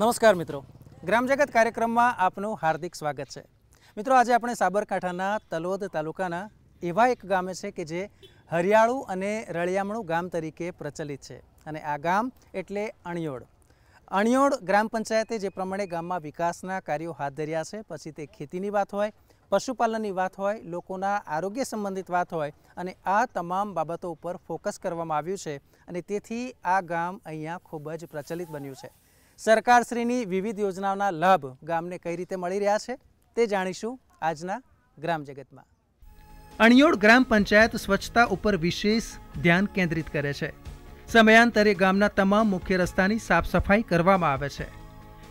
નમસ્કાર મિત્રો ગ્રામજગત કાર્યક્રમમાં આપનું હાર્દિક સ્વાગત છે મિત્રો આજે આપણે સાબરકાંઠાના તલોદ તાલુકાના એવા એક ગામે છે કે જે હરિયાળું અને રળિયામણું ગામ તરીકે પ્રચલિત છે અને આ ગામ એટલે અણિયોડ અણિયોડ ગ્રામ પંચાયતે જે પ્રમાણે ગામમાં વિકાસના કાર્યો હાથ ધર્યા છે પછી તે ખેતીની વાત હોય પશુપાલનની વાત હોય લોકોના આરોગ્ય સંબંધિત વાત હોય અને આ તમામ બાબતો ઉપર ફોકસ કરવામાં આવ્યું છે અને તેથી આ ગામ અહીંયા ખૂબ જ પ્રચલિત બન્યું છે સરકારશ્રીની વિવિધ યોજનાઓના લાભ ગામને કઈ રીતે મળી રહ્યા છે તે જાણીશું આજના ગ્રામ જગતમાં અણિયોડ ગ્રામ પંચાયત સ્વચ્છતા ઉપર વિશેષ ધ્યાન કેન્દ્રિત કરે છે સમયાંતરે ગામના તમામ મુખ્ય રસ્તાની સાફસફાઈ કરવામાં આવે છે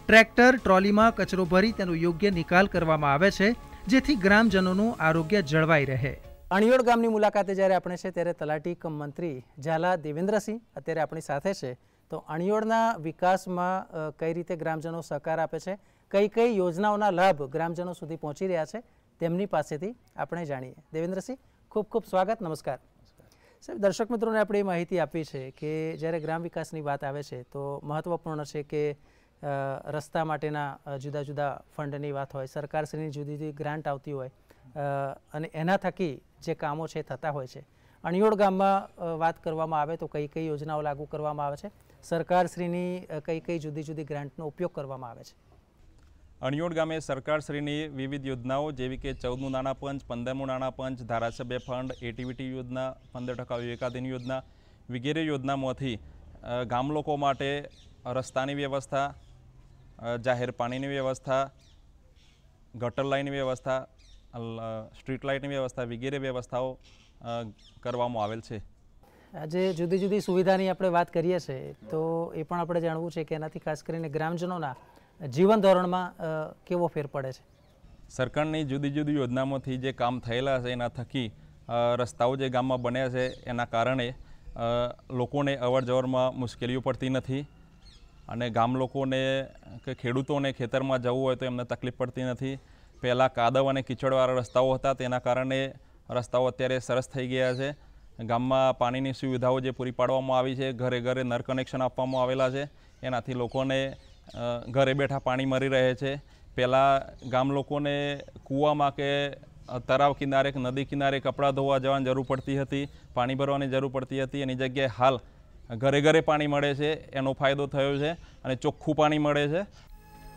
ટ્રેક્ટર ટ્રોલીમાં કચરો ભરી તેનો યોગ્ય નિકાલ કરવામાં આવે છે જેથી ગ્રામજનોનું આરોગ્ય જળવાઈ રહે અણિયોડ ગામની મુલાકાતે જ્યારે આપણે છે ત્યારે તલાટી કમ મંત્રી ઝાલા દેવેન્દ્રસિંહ અત્યારે આપણી સાથે છે તો અણિયોળના વિકાસમાં કઈ રીતે ગ્રામજનો સહકાર આપે છે કઈ કઈ યોજનાઓના લાભ ગ્રામજનો સુધી પહોંચી રહ્યા છે તેમની પાસેથી આપણે જાણીએ દેવેન્દ્રસિંહ ખૂબ ખૂબ સ્વાગત નમસ્કાર સાહેબ દર્શક મિત્રોને આપણે એ માહિતી આપી છે કે જ્યારે ગ્રામ વિકાસની વાત આવે છે તો મહત્ત્વપૂર્ણ છે કે રસ્તા માટેના જુદા જુદા ફંડની વાત હોય સરકારશ્રીની જુદી જુદી ગ્રાન્ટ આવતી હોય અને એના થકી જે કામો છે થતા હોય છે અણિયોળ ગામમાં વાત કરવામાં આવે તો કઈ કઈ યોજનાઓ લાગુ કરવામાં આવે છે સરકારશ્રીની કઈ કઈ જુદી જુદી ગ્રાન્ટનો ઉપયોગ કરવામાં આવે છે અણિયોડ ગામે સરકારશ્રીની વિવિધ યોજનાઓ જેવી કે ચૌદમું નાણાં પંચ પંદરમું નાણાં પંચ ધારાસભ્ય ફંડ એટીવીટી યોજના પંદર ટકા વિવેકાધીન યોજના વગેરે યોજનામાંથી ગામ લોકો માટે રસ્તાની વ્યવસ્થા જાહેર પાણીની વ્યવસ્થા ગટર લાઇનની વ્યવસ્થા સ્ટ્રીટ લાઇટની વ્યવસ્થા વગેરે વ્યવસ્થાઓ કરવામાં આવેલ છે આજે જુદી જુદી સુવિધાની આપણે વાત કરીએ છીએ તો એ પણ આપણે જાણવું છે કે એનાથી ખાસ કરીને ગ્રામજનોના જીવન ધોરણમાં કેવો ફેર પડે છે સરકારની જુદી જુદી યોજનામાંથી જે કામ થયેલા છે એના થકી રસ્તાઓ જે ગામમાં બન્યા છે એના કારણે લોકોને અવર જવરમાં મુશ્કેલીઓ પડતી નથી અને ગામ લોકોને કે ખેડૂતોને ખેતરમાં જવું હોય તો એમને તકલીફ પડતી નથી પહેલાં કાદવ અને કીચડવાળા રસ્તાઓ હતા તેના કારણે રસ્તાઓ અત્યારે સરસ થઈ ગયા છે ગામમાં પાણીની સુવિધાઓ જે પૂરી પાડવામાં આવી છે ઘરે ઘરે નર કનેક્શન આપવામાં આવેલા છે એનાથી લોકોને ઘરે બેઠા પાણી મળી રહે છે પહેલાં ગામ લોકોને કૂવામાં કે તળાવ કિનારે કે નદી કિનારે કપડાં ધોવા જવાની જરૂર પડતી હતી પાણી ભરવાની જરૂર પડતી હતી એની જગ્યાએ હાલ ઘરે ઘરે પાણી મળે છે એનો ફાયદો થયો છે અને ચોખ્ખું પાણી મળે છે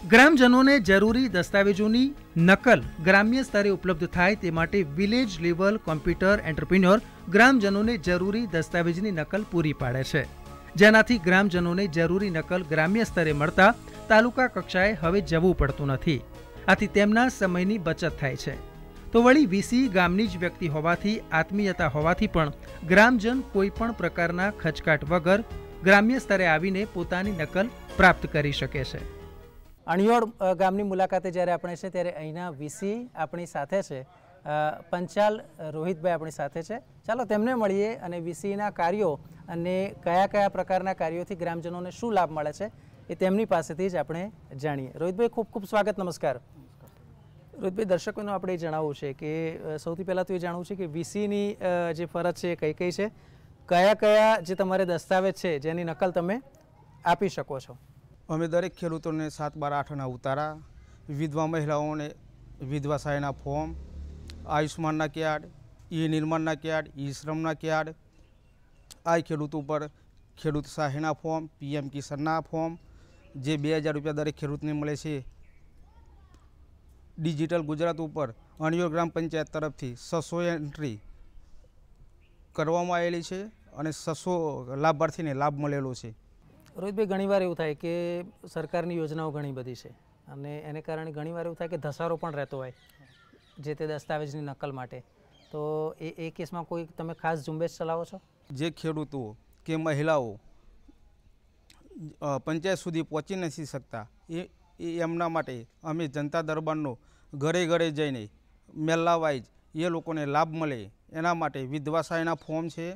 ગ્રામજનોને જરૂરી દસ્તાવેજોની નકલ ગ્રામ્ય સ્તરે ઉપલબ્ધ થાય તે માટે વિલેજ લેવલ કોમ્પ્યુટર એન્ટરપ્રિન્યોર ગ્રામજનોને જરૂરી દસ્તાવેજની નકલ પૂરી પાડે છે જેનાથી ગ્રામજનોને જરૂરી નકલ ગ્રામ્ય સ્તરે મળતા તાલુકા કક્ષાએ હવે જવું પડતું નથી આથી તેમના સમયની બચત થાય છે તો વળી વીસી ગામની જ વ્યક્તિ હોવાથી આત્મીયતા હોવાથી પણ ગ્રામજન કોઈપણ પ્રકારના ખચકાટ વગર ગ્રામ્ય સ્તરે આવીને પોતાની નકલ પ્રાપ્ત કરી શકે છે અણિયોડ ગામની મુલાકાતે જ્યારે આપણે છે ત્યારે અહીંના વીસી આપણી સાથે છે પંચાલ રોહિતભાઈ આપણી સાથે છે ચાલો તેમને મળીએ અને વીસીના કાર્યો અને કયા કયા પ્રકારના કાર્યોથી ગ્રામજનોને શું લાભ મળે છે એ તેમની પાસેથી જ આપણે જાણીએ રોહિતભાઈ ખૂબ ખૂબ સ્વાગત નમસ્કાર રોહિતભાઈ દર્શકોનું આપણે જણાવવું છે કે સૌથી પહેલાં તો એ જાણવું છે કે વીસીની જે ફરજ છે એ કઈ કઈ છે કયા કયા જે તમારે દસ્તાવેજ છે જેની નકલ તમે આપી શકો છો અમે દરેક ખેડૂતોને સાત બાર આઠના ઉતારા વિધવા મહિલાઓને વિધવા સહાયના ફોર્મ આયુષ્માનના કાર્ડ ઈ નિર્માણના કાર્ડ ઈ શ્રમના કાર્ડ આ ખેડૂત ઉપર ખેડૂત સહાયના ફોર્મ પીએમ કિસાનના ફોર્મ જે બે હજાર રૂપિયા દરેક ખેડૂતને મળે છે ડિજિટલ ગુજરાત ઉપર અણિયોર ગ્રામ પંચાયત તરફથી સસો એન્ટ્રી કરવામાં આવેલી છે અને સસો લાભાર્થીને લાભ મળેલો છે રોહિતભાઈ ઘણીવાર એવું થાય કે સરકારની યોજનાઓ ઘણી બધી છે અને એને કારણે ઘણીવાર એવું થાય કે ધસારો પણ રહેતો હોય જે તે દસ્તાવેજની નકલ માટે તો એ એ કેસમાં કોઈ તમે ખાસ ઝુંબેશ ચલાવો છો જે ખેડૂતો કે મહિલાઓ પંચાયત સુધી પહોંચી નથી શકતા એ એમના માટે અમે જનતા દરબારનો ઘરે ઘરે જઈને મેલ્લા વાઇઝ એ લોકોને લાભ મળે એના માટે વિધવા સહાયના ફોર્મ છે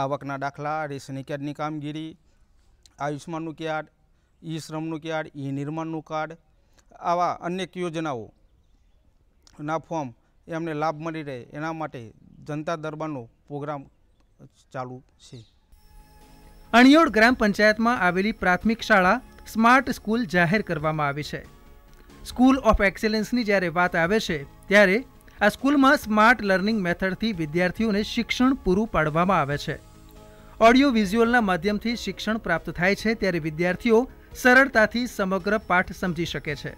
આવકના દાખલા રેશનિકેડની કામગીરી આયુષ્માનનું કાર્ડ ઈ શ્રમનું કાર્ડ ઈ નિર્માણનું કાર્ડ આવા અનેક યોજનાઓના ફોર્મ એમને લાભ મળી રહે એના માટે જનતા દરબારનો પ્રોગ્રામ ચાલુ છે અણિયોડ ગ્રામ પંચાયતમાં આવેલી પ્રાથમિક શાળા સ્માર્ટ સ્કૂલ જાહેર કરવામાં આવી છે સ્કૂલ ઓફ એક્સેલન્સની જ્યારે વાત આવે છે ત્યારે આ સ્કૂલમાં સ્માર્ટ લર્નિંગ મેથડથી વિદ્યાર્થીઓને શિક્ષણ પૂરું પાડવામાં આવે છે ઓડિયો વિઝ્યુઅલના માધ્યમથી શિક્ષણ પ્રાપ્ત થાય છે ત્યારે વિદ્યાર્થીઓ સરળતાથી સમગ્ર પાઠ સમજી શકે છે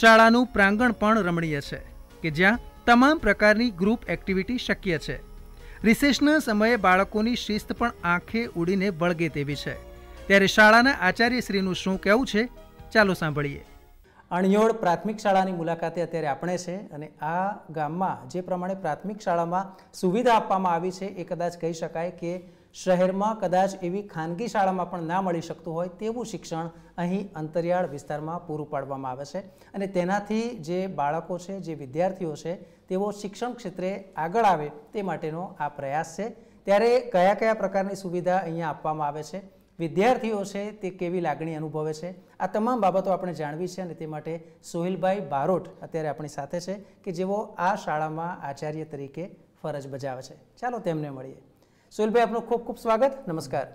શાળાનું પ્રાંગણ પણ રમણીય છે કે જ્યાં તમામ પ્રકારની ગ્રુપ એક્ટિવિટી શક્ય છે રિસેસના સમયે બાળકોની શિસ્ત પણ આંખે ઉડીને વળગે તેવી છે ત્યારે શાળાના આચાર્યશ્રીનું શું કહેવું છે ચાલો સાંભળીએ અણિયોળ પ્રાથમિક શાળાની મુલાકાતે અત્યારે આપણે છે અને આ ગામમાં જે પ્રમાણે પ્રાથમિક શાળામાં સુવિધા આપવામાં આવી છે એ કદાચ કહી શકાય કે શહેરમાં કદાચ એવી ખાનગી શાળામાં પણ ના મળી શકતું હોય તેવું શિક્ષણ અહીં અંતરિયાળ વિસ્તારમાં પૂરું પાડવામાં આવે છે અને તેનાથી જે બાળકો છે જે વિદ્યાર્થીઓ છે તેઓ શિક્ષણ ક્ષેત્રે આગળ આવે તે માટેનો આ પ્રયાસ છે ત્યારે કયા કયા પ્રકારની સુવિધા અહીંયા આપવામાં આવે છે વિદ્યાર્થીઓ છે તે કેવી લાગણી અનુભવે છે આ તમામ બાબતો આપણે જાણવી છે અને તે માટે સોહિલભાઈ બારોટ અત્યારે આપણી સાથે છે કે જેઓ આ શાળામાં આચાર્ય તરીકે ફરજ બજાવે છે ચાલો તેમને મળીએ સુહેલભાઈ આપનું ખૂબ ખૂબ સ્વાગત નમસ્કાર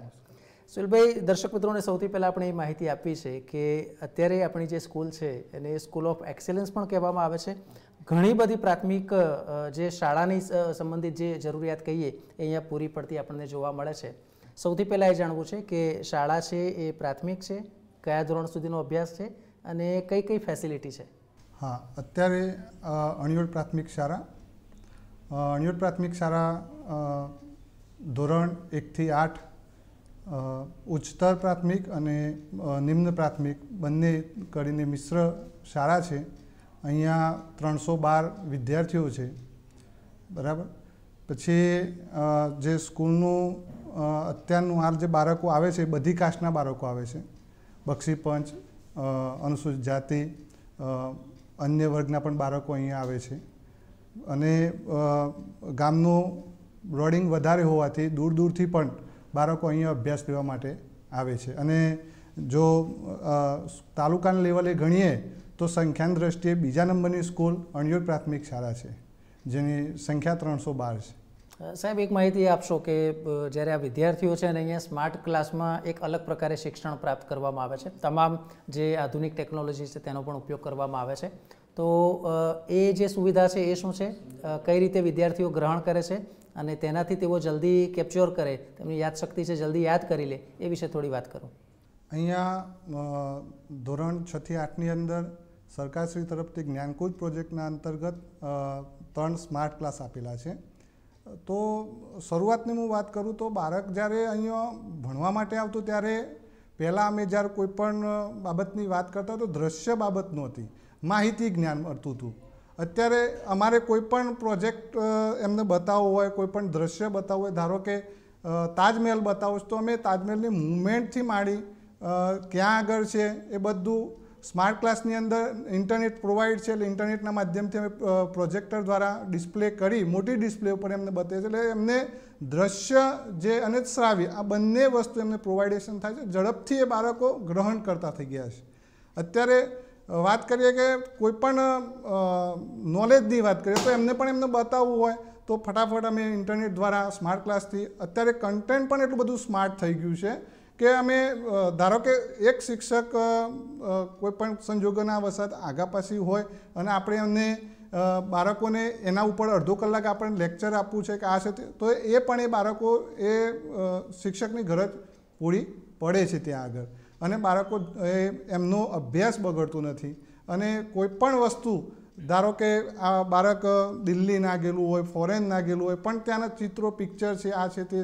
સુહેલભાઈ દર્શક મિત્રોને સૌથી પહેલાં આપણે માહિતી આપી છે કે અત્યારે આપણી જે સ્કૂલ છે એને સ્કૂલ ઓફ એક્સેલન્સ પણ કહેવામાં આવે છે ઘણી બધી પ્રાથમિક જે શાળાની સંબંધિત જે જરૂરિયાત કહીએ એ અહીંયા પૂરી પડતી આપણને જોવા મળે છે સૌથી પહેલાં એ જાણવું છે કે શાળા છે એ પ્રાથમિક છે કયા ધોરણ સુધીનો અભ્યાસ છે અને કઈ કઈ ફેસિલિટી છે હા અત્યારે અણિયોડ પ્રાથમિક શાળા અણિયોડ પ્રાથમિક શાળા ધોરણ એકથી આઠ ઉચ્ચતર પ્રાથમિક અને નિમ્ન પ્રાથમિક બંને કરીને મિશ્ર શાળા છે અહીંયા ત્રણસો બાર વિદ્યાર્થીઓ છે બરાબર પછી જે સ્કૂલનું અત્યારનું હાલ જે બાળકો આવે છે બધી કાસ્ટના બાળકો આવે છે બક્ષી પંચ અનુસૂચિત જાતિ અન્ય વર્ગના પણ બાળકો અહીંયા આવે છે અને ગામનું બ્રોડિંગ વધારે હોવાથી દૂર દૂરથી પણ બાળકો અહીંયા અભ્યાસ લેવા માટે આવે છે અને જો તાલુકાના લેવલે ગણીએ તો સંખ્યાની દ્રષ્ટિએ બીજા નંબરની સ્કૂલ અણિયોર પ્રાથમિક શાળા છે જેની સંખ્યા ત્રણસો બાર છે સાહેબ એક માહિતી આપશો કે જ્યારે આ વિદ્યાર્થીઓ છે અને અહીંયા સ્માર્ટ ક્લાસમાં એક અલગ પ્રકારે શિક્ષણ પ્રાપ્ત કરવામાં આવે છે તમામ જે આધુનિક ટેકનોલોજી છે તેનો પણ ઉપયોગ કરવામાં આવે છે તો એ જે સુવિધા છે એ શું છે કઈ રીતે વિદ્યાર્થીઓ ગ્રહણ કરે છે અને તેનાથી તેઓ જલ્દી કેપ્ચ્યોર કરે તેમની યાદશક્તિ છે જલ્દી યાદ કરી લે એ વિશે થોડી વાત કરો અહીંયા ધોરણ છથી આઠની અંદર સરકારશ્રી તરફથી જ્ઞાનકૂજ પ્રોજેક્ટના અંતર્ગત ત્રણ સ્માર્ટ ક્લાસ આપેલા છે તો શરૂઆતની હું વાત કરું તો બાળક જ્યારે અહીંયા ભણવા માટે આવતું ત્યારે પહેલાં અમે જ્યારે કોઈ પણ બાબતની વાત કરતા તો દ્રશ્ય બાબત નહોતી માહિતી જ્ઞાન મળતું હતું અત્યારે અમારે કોઈ પણ પ્રોજેક્ટ એમને બતાવવો હોય કોઈ પણ દ્રશ્ય બતાવવું હોય ધારો કે તાજમહેલ બતાવો તો અમે તાજમહેલની મૂવમેન્ટથી માંડી ક્યાં આગળ છે એ બધું સ્માર્ટ ક્લાસની અંદર ઇન્ટરનેટ પ્રોવાઈડ છે એટલે ઇન્ટરનેટના માધ્યમથી અમે પ્રોજેક્ટર દ્વારા ડિસ્પ્લે કરી મોટી ડિસ્પ્લે ઉપર એમને બતાવીએ છીએ એટલે એમને દ્રશ્ય જે અને શ્રાવ્ય આ બંને વસ્તુ એમને પ્રોવાઇડેશન થાય છે ઝડપથી એ બાળકો ગ્રહણ કરતા થઈ ગયા છે અત્યારે વાત કરીએ કે કોઈપણ નોલેજની વાત કરીએ તો એમને પણ એમને બતાવવું હોય તો ફટાફટ અમે ઇન્ટરનેટ દ્વારા સ્માર્ટ ક્લાસથી અત્યારે કન્ટેન્ટ પણ એટલું બધું સ્માર્ટ થઈ ગયું છે કે અમે ધારો કે એક શિક્ષક કોઈપણ સંજોગોના વસાત આગાપાસી હોય અને આપણે એમને બાળકોને એના ઉપર અડધો કલાક આપણે લેક્ચર આપવું છે કે આ છે તો એ પણ એ બાળકો એ શિક્ષકની ઘરજ પૂરી પડે છે ત્યાં આગળ અને બાળકો એમનો અભ્યાસ બગડતું નથી અને કોઈપણ વસ્તુ ધારો કે આ બાળક દિલ્હી ના ગયેલું હોય ફોરેન ના ગયેલું હોય પણ ત્યાંના ચિત્રો પિક્ચર છે આ છે તે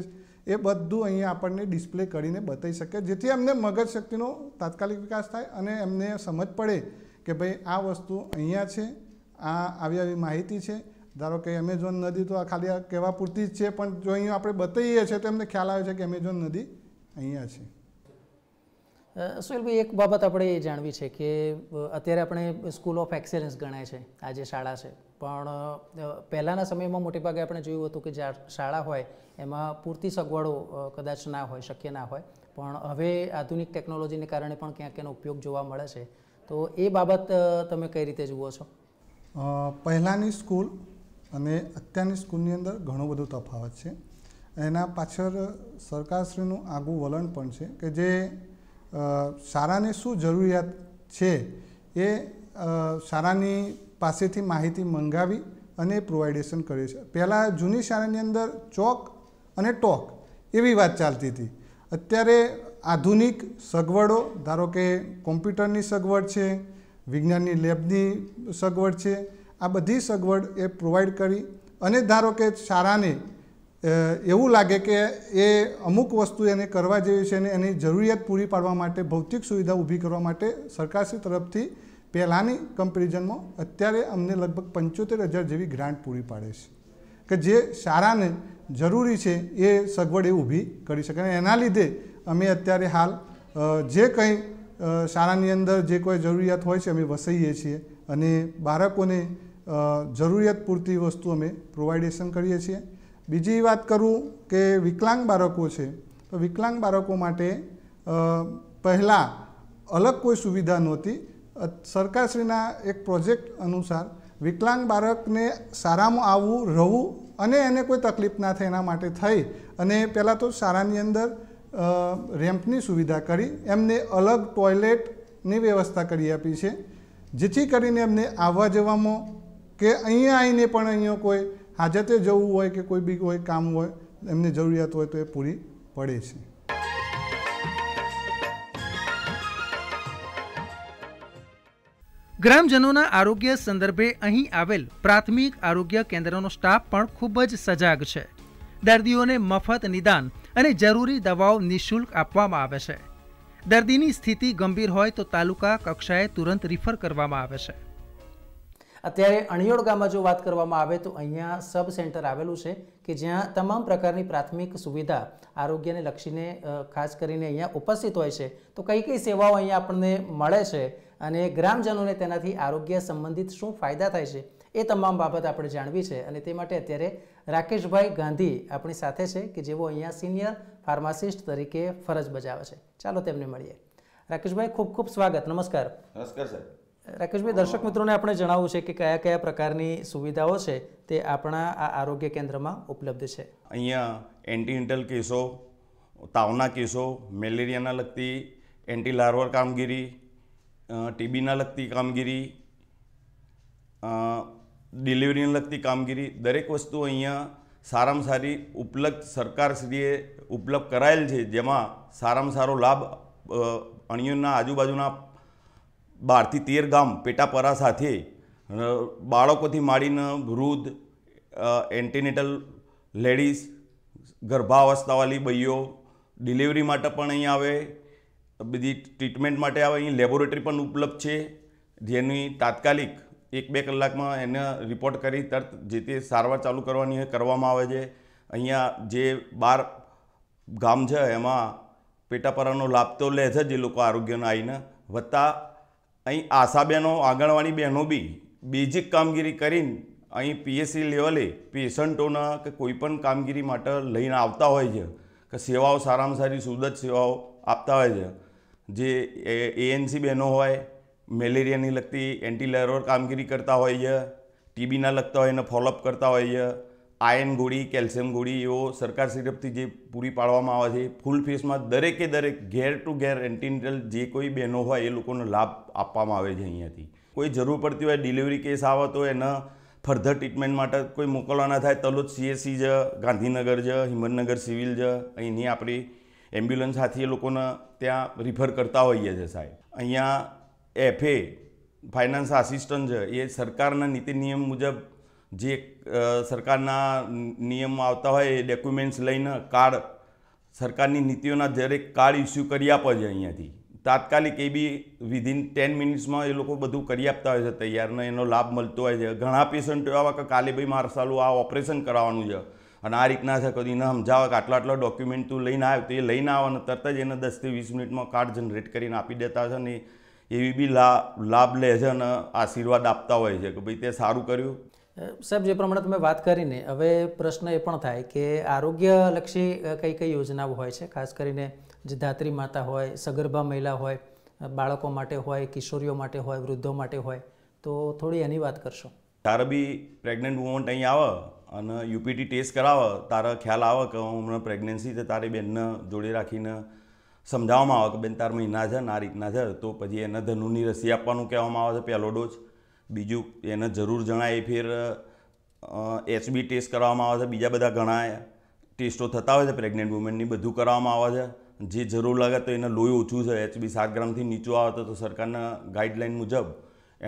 એ બધું અહીંયા આપણને ડિસ્પ્લે કરીને બતાવી શકે જેથી એમને મગજ શક્તિનો તાત્કાલિક વિકાસ થાય અને એમને સમજ પડે કે ભાઈ આ વસ્તુ અહીંયા છે આ આવી આવી માહિતી છે ધારો કે એમેઝોન નદી તો આ ખાલી આ કહેવા પૂરતી જ છે પણ જો અહીંયા આપણે બતાવીએ છીએ તો એમને ખ્યાલ આવે છે કે એમેઝોન નદી અહીંયા છે સુહેલભાઈ એક બાબત આપણે એ જાણવી છે કે અત્યારે આપણે સ્કૂલ ઓફ એક્સેલન્સ ગણાય છે આ જે શાળા છે પણ પહેલાંના સમયમાં મોટેભાગે આપણે જોયું હતું કે જ્યાં શાળા હોય એમાં પૂરતી સગવડો કદાચ ના હોય શક્ય ના હોય પણ હવે આધુનિક ટેકનોલોજીને કારણે પણ ક્યાંક એનો ઉપયોગ જોવા મળે છે તો એ બાબત તમે કઈ રીતે જુઓ છો પહેલાંની સ્કૂલ અને અત્યારની સ્કૂલની અંદર ઘણો બધો તફાવત છે એના પાછળ સરકારશ્રીનું આગવું વલણ પણ છે કે જે શાળાને શું જરૂરિયાત છે એ શાળાની પાસેથી માહિતી મંગાવી અને પ્રોવાઇડેશન કરે છે પહેલાં જૂની શાળાની અંદર ચોક અને ટોક એવી વાત ચાલતી હતી અત્યારે આધુનિક સગવડો ધારો કે કોમ્પ્યુટરની સગવડ છે વિજ્ઞાનની લેબની સગવડ છે આ બધી સગવડ એ પ્રોવાઈડ કરી અને ધારો કે શાળાને એવું લાગે કે એ અમુક વસ્તુ એને કરવા જેવી છે અને એની જરૂરિયાત પૂરી પાડવા માટે ભૌતિક સુવિધા ઊભી કરવા માટે સરકારશ્રી તરફથી પહેલાંની કમ્પેરિઝનમાં અત્યારે અમને લગભગ પંચોતેર હજાર જેવી ગ્રાન્ટ પૂરી પાડે છે કે જે શાળાને જરૂરી છે એ સગવડ એ ઊભી કરી શકે અને એના લીધે અમે અત્યારે હાલ જે કંઈ શાળાની અંદર જે કોઈ જરૂરિયાત હોય છે અમે વસાઈએ છીએ અને બાળકોને જરૂરિયાત પૂરતી વસ્તુ અમે પ્રોવાઇડેશન કરીએ છીએ બીજી વાત કરું કે વિકલાંગ બાળકો છે તો વિકલાંગ બાળકો માટે પહેલાં અલગ કોઈ સુવિધા નહોતી સરકારશ્રીના એક પ્રોજેક્ટ અનુસાર વિકલાંગ બાળકને સારામાં આવવું રહેવું અને એને કોઈ તકલીફ ના થાય એના માટે થઈ અને પહેલાં તો શાળાની અંદર રેમ્પની સુવિધા કરી એમને અલગ ટોયલેટની વ્યવસ્થા કરી આપી છે જેથી કરીને એમને આવવા જવામાં કે અહીંયા આવીને પણ અહીંયા કોઈ હાજતે જવું હોય કે કોઈ બી કોઈ કામ હોય એમની જરૂરિયાત હોય તો એ પૂરી પડે છે ગ્રામજનોના આરોગ્ય સંદર્ભે અહીં આવેલ પ્રાથમિક આરોગ્ય કેન્દ્રનો સ્ટાફ પણ ખૂબ જ સજાગ છે દર્દીઓને મફત નિદાન અને જરૂરી દવાઓ નિઃશુલ્ક આપવામાં આવે છે દર્દીની સ્થિતિ ગંભીર હોય તો તાલુકા કક્ષાએ તુરંત રિફર કરવામાં આવે છે અત્યારે અણિયોડ ગામમાં જો વાત કરવામાં આવે તો અહીંયા સબ સેન્ટર આવેલું છે કે જ્યાં તમામ પ્રકારની પ્રાથમિક સુવિધા આરોગ્યને લક્ષીને ખાસ કરીને અહીંયા ઉપસ્થિત હોય છે તો કઈ કઈ સેવાઓ અહીંયા આપણને મળે છે અને ગ્રામજનોને તેનાથી આરોગ્ય સંબંધિત શું ફાયદા થાય છે એ તમામ બાબત આપણે જાણવી છે અને તે માટે અત્યારે રાકેશભાઈ ગાંધી આપણી સાથે છે કે જેઓ અહીંયા સિનિયર ફાર્માસિસ્ટ તરીકે ફરજ બજાવે છે ચાલો તેમને મળીએ રાકેશભાઈ ખૂબ ખૂબ સ્વાગત નમસ્કાર નમસ્કાર સર રાકેશભાઈ દર્શક મિત્રોને આપણે જણાવવું છે કે કયા કયા પ્રકારની સુવિધાઓ છે તે આપણા આ આરોગ્ય કેન્દ્રમાં ઉપલબ્ધ છે અહીંયા એન્ટીનેટલ કેસો તાવના કેસો મેલેરિયાના લગતી એન્ટીલાર્વર કામગીરી ટીબીના લગતી કામગીરી ડિલિવરીને લગતી કામગીરી દરેક વસ્તુ અહીંયા સારામાં સારી ઉપલબ્ધ સરકારશ્રીએ ઉપલબ્ધ કરાયેલ છે જેમાં સારામાં સારો લાભ અણીઓના આજુબાજુના બારથી તેર ગામ પેટાપરા સાથે બાળકોથી માંડીને વૃદ્ધ એન્ટીનેટલ લેડીઝ ગર્ભાવસ્થાવાળી બૈયો ડિલિવરી માટે પણ અહીં આવે બધી ટ્રીટમેન્ટ માટે આવે અહીં લેબોરેટરી પણ ઉપલબ્ધ છે જેની તાત્કાલિક એક બે કલાકમાં એને રિપોર્ટ કરી તરત જે તે સારવાર ચાલુ કરવાની કરવામાં આવે છે અહીંયા જે બાર ગામ છે એમાં પેટાપરાનો લાભ તો લે છે જે લોકો આરોગ્યના આવીને વત્તા અહીં આશા બહેનો આંગણવાડી બહેનો બી બેઝિક કામગીરી કરીને અહીં પીએસસી લેવલે પેશન્ટોના કે કોઈપણ કામગીરી માટે લઈને આવતા હોય છે કે સેવાઓ સારામાં સારી સુદત સેવાઓ આપતા હોય છે જે એએનસી બહેનો હોય મેલેરિયાની લગતી એન્ટીલેરોર કામગીરી કરતા હોય છે ટીબીના લગતા હોય એને ફોલોઅપ કરતા હોય છે આયન ગોળી કેલ્શિયમ ગોળી એવો સરકાર તરફથી જે પૂરી પાડવામાં આવે છે ફૂલ ફેસમાં દરેકે દરેક ઘેર ટુ ઘેર એન્ટિનેટલ જે કોઈ બહેનો હોય એ લોકોનો લાભ આપવામાં આવે છે અહીંયાથી કોઈ જરૂર પડતી હોય ડિલિવરી કેસ આવે તો એના ફર્ધર ટ્રીટમેન્ટ માટે કોઈ મોકલવાના થાય તલોદ સીએસસી જ ગાંધીનગર જ હિંમતનગર સિવિલ જ અહીંની આપણી એમ્બ્યુલન્સ સાથે એ લોકોને ત્યાં રિફર કરતા હોઈએ છીએ સાહેબ અહીંયા એફએ ફાઇનાન્સ આસિસ્ટન્ટ છે એ સરકારના નીતિ નિયમ મુજબ જે સરકારના નિયમો આવતા હોય એ ડોક્યુમેન્ટ્સ લઈને કાર્ડ સરકારની નીતિઓના જ્યારે કાર્ડ ઇસ્યુ કરી આપે છે અહીંયાથી તાત્કાલિક એ બી વિધિન ટેન મિનિટ્સમાં એ લોકો બધું કરી આપતા હોય છે તૈયારને એનો લાભ મળતો હોય છે ઘણા પેશન્ટો એવા કે કાલે ભાઈ મારસાલું આ ઓપરેશન કરાવવાનું છે અને આ રીતના છે કદી એને સમજાવે કે આટલા આટલા ડોક્યુમેન્ટ તું લઈને આવ્યો તો એ લઈને આવે અને તરત જ એને દસથી વીસ મિનિટમાં કાર્ડ જનરેટ કરીને આપી દેતા છે ને એવી બી લાભ લાભ લે છે અને આશીર્વાદ આપતા હોય છે કે ભાઈ તે સારું કર્યું સાહેબ જે પ્રમાણે તમે વાત કરીને હવે પ્રશ્ન એ પણ થાય કે આરોગ્યલક્ષી કઈ કઈ યોજનાઓ હોય છે ખાસ કરીને જે ધાત્રી માતા હોય સગર્ભા મહિલા હોય બાળકો માટે હોય કિશોરીઓ માટે હોય વૃદ્ધો માટે હોય તો થોડી એની વાત કરશો તારે બી પ્રેગ્નન્ટ વુમન અહીં આવે અને યુપીટી ટેસ્ટ કરાવે તારે ખ્યાલ આવે કે હું હમણાં પ્રેગ્નન્સી તો તારી બેનને જોડે રાખીને સમજાવવામાં આવે કે બેન તાર મહિના છે ને આ રીતના છે તો પછી એને ધનુની રસી આપવાનું કહેવામાં આવે છે પહેલો ડોઝ બીજું એને જરૂર જણાય ફેર એચબી ટેસ્ટ કરવામાં આવે છે બીજા બધા ઘણા ટેસ્ટો થતા હોય છે પ્રેગ્નેન્ટ વુમેનની બધું કરવામાં આવે છે જે જરૂર લાગે તો એને લોહી ઓછું છે એચબી સાત ગ્રામથી નીચું આવે તો સરકારના ગાઈડલાઇન મુજબ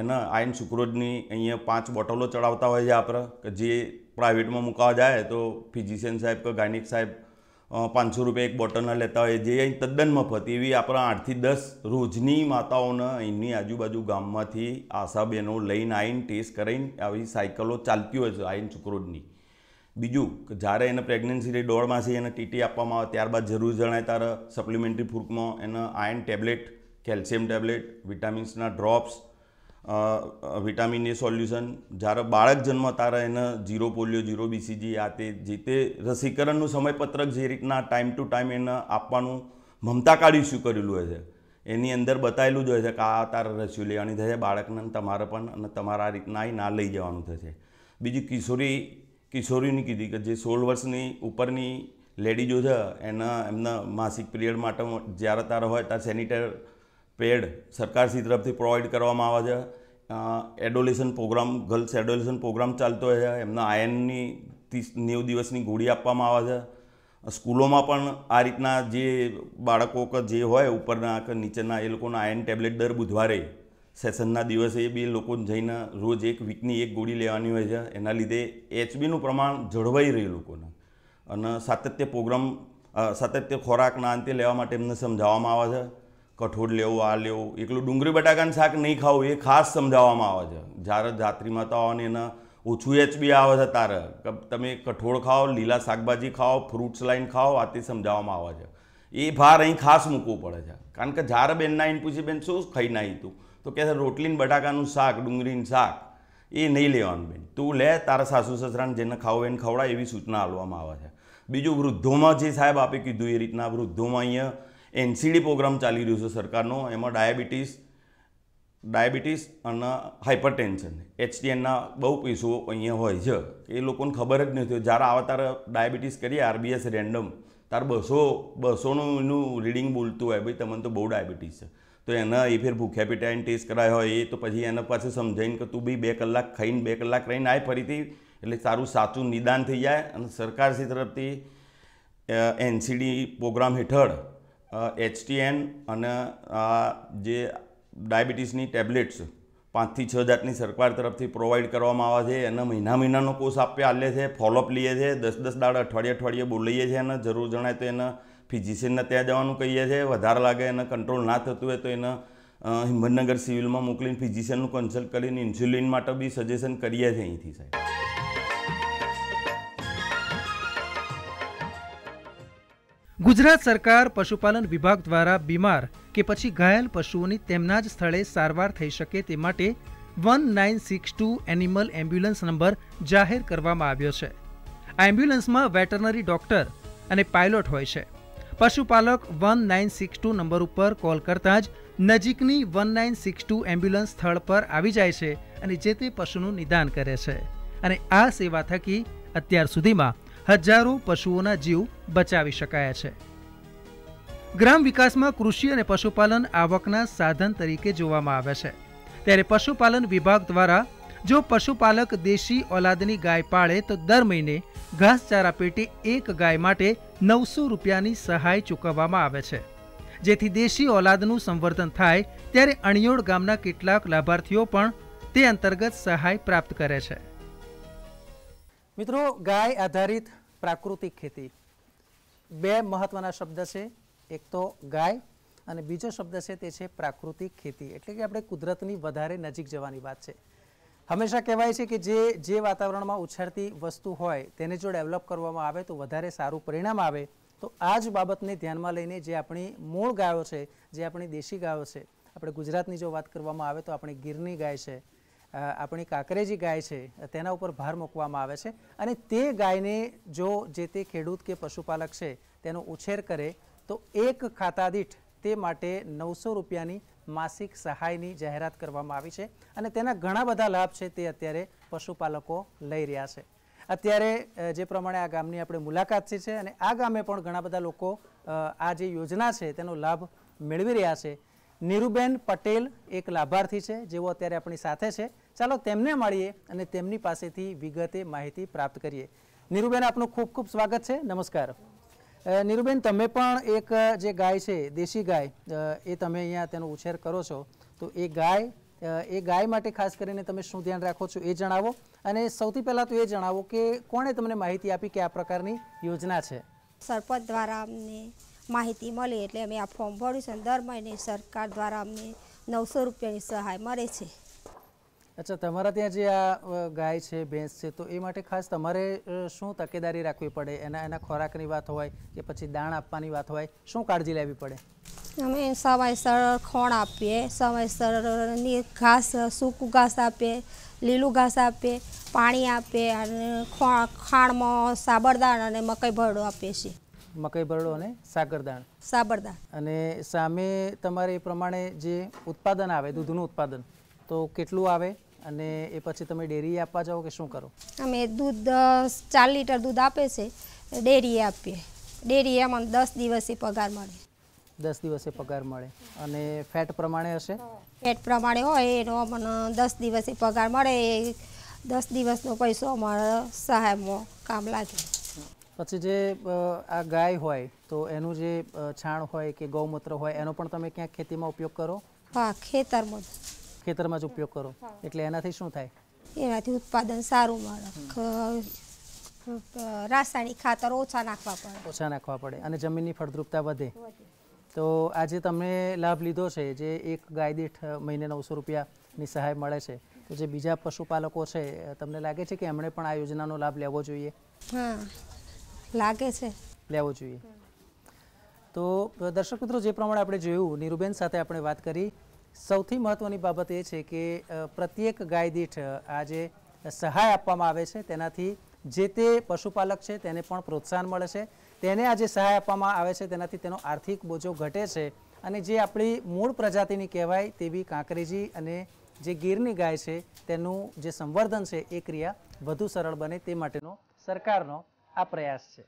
એના આયન સુક્રોજની અહીંયા પાંચ બોટલો ચડાવતા હોય છે આપણે કે જે પ્રાઇવેટમાં મુકાવા જાય તો ફિઝિશિયન સાહેબ કે ગાયનિક સાહેબ પાંચસો રૂપિયા એક બોટલના લેતા હોય જે અહીં તદ્દન મફત એવી આપણા આઠથી દસ રોજની માતાઓને અહીંની આજુબાજુ ગામમાંથી આશાબહેનો લઈને આવીને ટેસ્ટ કરાવીને આવી સાયકલો ચાલતી હોય છે આઈન ચુકરોજની બીજું કે જ્યારે એને પ્રેગ્નન્સી રહી દોઢ માસે એને ટીટી આપવામાં આવે ત્યારબાદ જરૂર જણાય ત્યારે સપ્લિમેન્ટરી ફૂડમાં એને આયન ટેબ્લેટ કેલ્શિયમ ટેબ્લેટ વિટામિન્સના ડ્રોપ્સ વિટામિન એ સોલ્યુશન જ્યારે બાળક જન્મ તારા એને ઝીરો પોલિયો જીરો બીસીજી આ તે જે તે રસીકરણનું સમયપત્રક જે રીતના ટાઈમ ટુ ટાઈમ એને આપવાનું મમતા કાર્ડ ઇસ્યુ કરેલું હોય છે એની અંદર બતાવેલું જ હોય છે કે આ તારે રસી લેવાની થશે બાળકને તમારે પણ અને તમારા આ રીતના એ ના લઈ જવાનું થશે બીજું કિશોરી કિશોરીની કીધી કે જે સોળ વર્ષની ઉપરની લેડીજો છે એના એમના માસિક પીરિયડ માટે જ્યારે તારે હોય ત્યારે સેનિટર પેડ સરકારશ્રી તરફથી પ્રોવાઈડ કરવામાં આવે છે adolescent program girls adolescent program ચાલતો હોય છે એમના આયનની ત્રીસ નેવું દિવસની ગોળી આપવામાં આવે છે સ્કૂલોમાં પણ આ રીતના જે બાળકો કે જે હોય ઉપરના કે નીચેના એ લોકોના આયન ટેબ્લેટ દર બુધવારે સેશનના દિવસે એ બે લોકો જઈને રોજ એક વીકની એક ગોળી લેવાની હોય છે એના લીધે એચબીનું પ્રમાણ જળવાઈ રહ્યું લોકોને અને સાતત્ય પ્રોગ્રામ સાતત્ય ખોરાકના અંતે લેવા માટે એમને સમજાવવામાં આવે છે કઠોળ લેવું આ લેવું એકલું ડુંગળી બટાકાનું શાક નહીં ખાવું એ ખાસ સમજાવવામાં આવે છે જ્યારે જાત્રી માતાઓને એના ઓછું એચબી આવે છે તારે તમે કઠોળ ખાઓ લીલા શાકભાજી ખાઓ ફ્રૂટ્સ લાઈન ખાઓ આ તે સમજાવવામાં આવે છે એ ભાર અહીં ખાસ મૂકવું પડે છે કારણ કે જ્યારે બેનના નાઈન પૂછી બેન શું ખાઈ નાઈ તું તો કહે છે રોટલીન બટાકાનું શાક ડુંગળીનું શાક એ નહીં લેવાનું બેન તું લે તારા સાસુ સસરાને જેને ખાવું એને ખવડાય એવી સૂચના આપવામાં આવે છે બીજું વૃદ્ધોમાં જે સાહેબ આપે કીધું એ રીતના વૃદ્ધોમાં અહીંયા એનસીડી પ્રોગ્રામ ચાલી રહ્યું છે સરકારનો એમાં ડાયાબિટીસ ડાયાબિટીસ અને હાઇપરટેન્શન એચટીએનના બહુ પૈસો અહીંયા હોય છે એ લોકોને ખબર જ નથી જ્યારે આવે ત્યારે ડાયાબિટીસ કરીએ આરબીએસ રેન્ડમ તાર બસો બસોનું એનું રીડિંગ બોલતું હોય ભાઈ તમને તો બહુ ડાયાબિટીસ છે તો એના એ ફેર ભૂખ્યા પીટાઈને ટેસ્ટ કરાયો હોય એ તો પછી એના પાસે સમજાવીને કે તું બી બે કલાક ખાઈને બે કલાક રહીને આય ફરીથી એટલે સારું સાચું નિદાન થઈ જાય અને સરકારશ્રી તરફથી એનસીડી પ્રોગ્રામ હેઠળ એચટીએન અને આ જે ડાયાબિટીસની ટેબ્લેટ્સ પાંચથી છ જાતની સરકાર તરફથી પ્રોવાઈડ કરવામાં આવે છે એને મહિના મહિનાનો કોર્સ આપ્યા આલે છે ફોલોઅપ લઈએ છે દસ દસ દાડ અઠવાડિયે અઠવાડિયે બોલાઈએ છીએ અને જરૂર જણાય તો એને ફિઝિશિયનને ત્યાં જવાનું કહીએ છીએ વધારે લાગે એને કંટ્રોલ ના થતું હોય તો એને હિંમતનગર સિવિલમાં મોકલીને ફિઝિશિયનનું કન્સલ્ટ કરીને ઇન્સ્યુલિન માટે બી સજેશન કરીએ છીએ અહીંથી સાહેબ ગુજરાત સરકાર પશુપાલન વિભાગ દ્વારા બીમાર કે પછી ઘાયલ પશુઓની તેમના જ સ્થળે સારવાર થઈ શકે તે માટે one nine six two animal ambulance number જાહેર કરવામાં આવ્યો છે આ એમ્બ્યુલન્સમાં વેટરનરી ડોક્ટર અને પાયલોટ હોય છે પશુપાલક one nine six two number ઉપર કોલ કરતાં જ નજીકની one nine six two ambulance સ્થળ પર આવી જાય છે અને જે તે પશુનું નિદાન કરે છે અને આ સેવા થકી અત્યાર સુધીમાં હજારો પશુઓના જીવ બચાવી શકાયા છે ગ્રામ વિકાસમાં કૃષિ અને પશુપાલન આવકના સાધન તરીકે જોવામાં આવે છે ત્યારે પશુપાલન વિભાગ દ્વારા જો પશુપાલક દેશી ઓલાદની ગાય પાળે તો દર મહિને ઘાસચારા પેટી એક ગાય માટે નવસો રૂપિયાની સહાય ચૂકવવામાં આવે છે જેથી દેશી ઓલાદનું સંવર્ધન થાય ત્યારે અણિયોળ ગામના કેટલાક લાભાર્થીઓ પણ તે અંતર્ગત સહાય પ્રાપ્ત કરે છે મિત્રો ગાય આધારિત પ્રાકૃતિક ખેતી બે મહત્વના શબ્દ છે એક તો ગાય અને બીજો શબ્દ છે તે છે પ્રાકૃતિક ખેતી એટલે કે આપણે કુદરતની વધારે નજીક જવાની વાત છે હંમેશા કહેવાય છે કે જે જે વાતાવરણમાં ઉછળતી વસ્તુ હોય તેને જો ડેવલપ કરવામાં આવે તો વધારે સારું પરિણામ આવે તો આ જ બાબતને ધ્યાનમાં લઈને જે આપણી મૂળ ગાયો છે જે આપણી દેશી ગાયો છે આપણે ગુજરાતની જો વાત કરવામાં આવે તો આપણી ગીરની ગાય છે આપણી કાંકરેજી ગાય છે તેના ઉપર ભાર મૂકવામાં આવે છે અને તે ગાયને જો જે તે ખેડૂત કે પશુપાલક છે તેનો ઉછેર કરે તો એક ખાતાદીઠ તે માટે નવસો રૂપિયાની માસિક સહાયની જાહેરાત કરવામાં આવી છે અને તેના ઘણા બધા લાભ છે તે અત્યારે પશુપાલકો લઈ રહ્યા છે અત્યારે જે પ્રમાણે આ ગામની આપણે મુલાકાત છે અને આ ગામે પણ ઘણા બધા લોકો આ જે યોજના છે તેનો લાભ મેળવી રહ્યા છે નિરુબેન પટેલ એક લાભાર્થી છે જેઓ અત્યારે આપણી સાથે છે ચાલો તેમને મળીએ અને તેમની પાસેથી વિગતે માહિતી પ્રાપ્ત કરીએ નિરુબેન આપનું ખૂબ ખૂબ સ્વાગત છે નમસ્કાર નિરુબેન તમે પણ એક જે ગાય છે દેશી ગાય એ તમે અહીંયા તેનો ઉછેર કરો છો તો એ ગાય એ ગાય માટે ખાસ કરીને તમે શું ધ્યાન રાખો છો એ જણાવો અને સૌથી પહેલાં તો એ જણાવો કે કોણે તમને માહિતી આપી કે આ પ્રકારની યોજના છે સરપંચ દ્વારા અમને માહિતી મળે એટલે અમે આ ફોર્મ ભર્યું છે અને દર મહિને સરકાર દ્વારા અમને નવસો રૂપિયાની સહાય મળે છે અચ્છા તમારા ત્યાં જે આ ગાય છે ભેંસ છે તો એ માટે ખાસ તમારે શું તકેદારી રાખવી પડે એના એના ખોરાકની વાત હોય કે પછી દાણ આપવાની વાત હોય શું કાળજી લેવી પડે અમે સમયસર ખોણ આપીએ સમયસર ઘાસ સૂકું ઘાસ આપીએ લીલું ઘાસ આપીએ પાણી આપીએ અને ખાણમાં સાબરદાણ અને મકાઈ ભરડો આપીએ છીએ મકાઈ ભરડો અને સાકરદાણ સાબરદાણ અને સામે તમારે એ પ્રમાણે જે ઉત્પાદન આવે દૂધનું ઉત્પાદન તો કેટલું આવે અને એ પછી તમે ડેરી આપવા જાઓ કે શું કરો અમે દૂધ ચાર લીટર દૂધ આપે છે ડેરીએ આપીએ ડેરીએ અમને દસ દિવસે પગાર મળે દસ દિવસે પગાર મળે અને ફેટ પ્રમાણે હશે ફેટ પ્રમાણે હોય એનો અમને દસ દિવસે પગાર મળે એ દસ દિવસનો પૈસો અમારા સહાયમાં કામ લાગે પછી જે આ ગાય હોય તો એનું જે છાણ હોય કે ગૌમૂત્ર હોય એનો પણ તમે ક્યાંક ખેતીમાં ઉપયોગ કરો હા ખેતરમાં જ ખેતરમાં જ ઉપયોગ કરો એટલે એનાથી શું થાય એનાથી ઉત્પાદન સારું મળે રાસાયણિક ખાતર ઓછા નાખવા પડે ઓછા નાખવા પડે અને જમીનની ફળદ્રુપતા વધે તો આજે તમે લાભ લીધો છે જે એક ગાય દીઠ મહિને નવસો રૂપિયાની સહાય મળે છે તો જે બીજા પશુપાલકો છે તમને લાગે છે કે એમણે પણ આ યોજનાનો લાભ લેવો જોઈએ હા લાગે છે લેવો જોઈએ તો દર્શક મિત્રો જે પ્રમાણે આપણે જોયું નીરુબેન સાથે આપણે વાત કરી સૌથી મહત્વની બાબત એ છે કે પ્રત્યેક ગાય દીઠ આજે સહાય આપવામાં આવે છે તેનાથી જે તે પશુપાલક છે તેને પણ પ્રોત્સાહન મળે છે તેને આજે સહાય આપવામાં આવે છે તેનાથી તેનો આર્થિક બોજો ઘટે છે અને જે આપણી મૂળ પ્રજાતિની કહેવાય તેવી કાંકરેજી અને જે ગીરની ગાય છે તેનું જે સંવર્ધન છે એ ક્રિયા વધુ સરળ બને તે માટેનો સરકારનો આ પ્રયાસ છે તો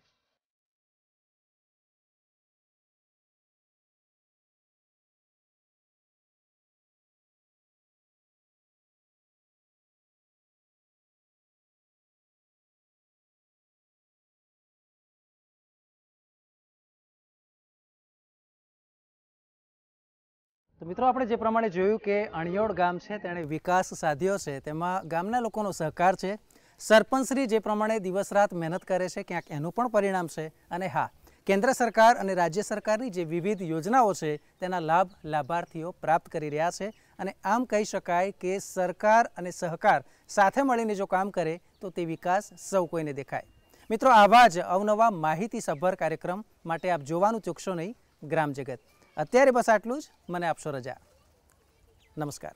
મિત્રો આપણે જે પ્રમાણે જોયું કે અણિયોડ ગામ છે તેણે વિકાસ સાધ્યો છે તેમાં ગામના લોકોનો સહકાર છે સરપંચશ્રી જે પ્રમાણે દિવસ રાત મહેનત કરે છે ક્યાંક એનું પણ પરિણામ છે અને હા કેન્દ્ર સરકાર અને રાજ્ય સરકારની જે વિવિધ યોજનાઓ છે તેના લાભ લાભાર્થીઓ પ્રાપ્ત કરી રહ્યા છે અને આમ કહી શકાય કે સરકાર અને સહકાર સાથે મળીને જો કામ કરે તો તે વિકાસ સૌ કોઈને દેખાય મિત્રો આવા જ અવનવા માહિતીસભર કાર્યક્રમ માટે આપ જોવાનું ચૂકશો નહીં ગ્રામ જગત અત્યારે બસ આટલું જ મને આપશો રજા નમસ્કાર